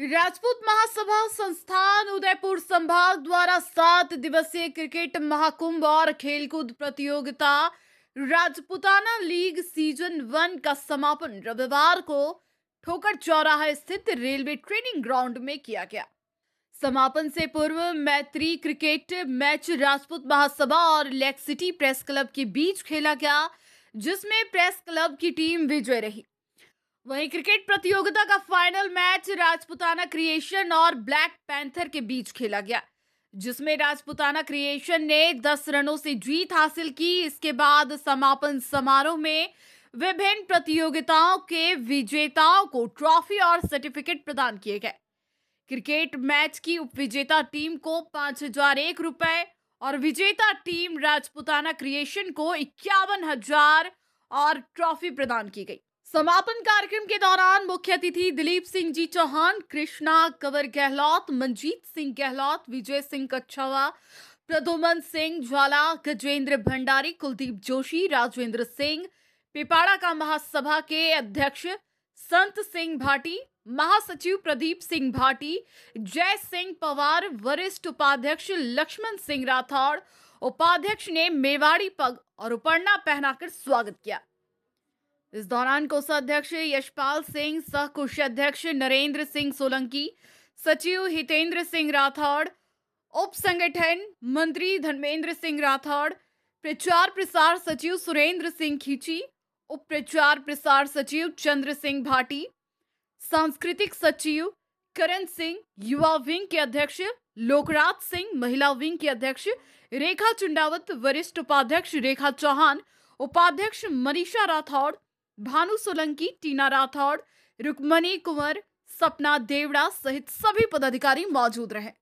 राजपूत महासभा संस्थान उदयपुर संभाग द्वारा सात दिवसीय क्रिकेट महाकुंभ और खेलकूद प्रतियोगिता राजपुताना लीग सीजन वन का समापन रविवार को ठोकर चौराहा स्थित रेलवे ट्रेनिंग ग्राउंड में किया गया समापन से पूर्व मैत्री क्रिकेट मैच राजपूत महासभा और लेक सिटी प्रेस क्लब के बीच खेला गया जिसमें प्रेस क्लब की टीम विजय रही वहीं क्रिकेट प्रतियोगिता का फाइनल मैच राजपुताना क्रिएशन और ब्लैक पैंथर के बीच खेला गया जिसमें राजपुताना क्रिएशन ने 10 रनों से जीत हासिल की इसके बाद समापन समारोह में विभिन्न प्रतियोगिताओं के विजेताओं को ट्रॉफी और सर्टिफिकेट प्रदान किए गए क्रिकेट मैच की उपविजेता टीम को पांच हजार एक रुपए और विजेता टीम राजपुताना क्रिएशन को इक्यावन हजार और ट्रॉफी प्रदान की गई समापन कार्यक्रम के दौरान मुख्य अतिथि दिलीप सिंह जी चौहान कृष्णा कंवर गहलोत मंजीत सिंह गहलोत विजय सिंह कछवा प्रदुमन सिंह ज्वाला गजेंद्र भंडारी कुलदीप जोशी राजेंद्र सिंह पिपाड़ा का महासभा के अध्यक्ष संत सिंह भाटी महासचिव प्रदीप सिंह भाटी जय सिंह पवार वरिष्ठ उपाध्यक्ष लक्ष्मण सिंह राठौड़ उपाध्यक्ष ने मेवाड़ी पग और उपरना पहनाकर स्वागत किया इस दौरान कोषाध्यक्ष यशपाल सिंह सह कोषाध्यक्ष नरेंद्र सिंह सोलंकी सचिव हितेंद्र सिंह राठौड़ उप संगठन मंत्री धर्मेंद्र सिंह राठौड़ प्रचार प्रसार सचिव सुरेंद्र सिंह खींची उप प्रचार प्रसार सचिव चंद्र सिंह भाटी सांस्कृतिक सचिव करण सिंह युवा विंग के अध्यक्ष लोकराज सिंह महिला विंग के अध्यक्ष रेखा चुंडावत वरिष्ठ उपाध्यक्ष रेखा चौहान उपाध्यक्ष मनीषा राठौड़ भानु सोलंकी टीना राठौड़ रुक्मणी कुंवर सपना देवड़ा सहित सभी पदाधिकारी मौजूद रहे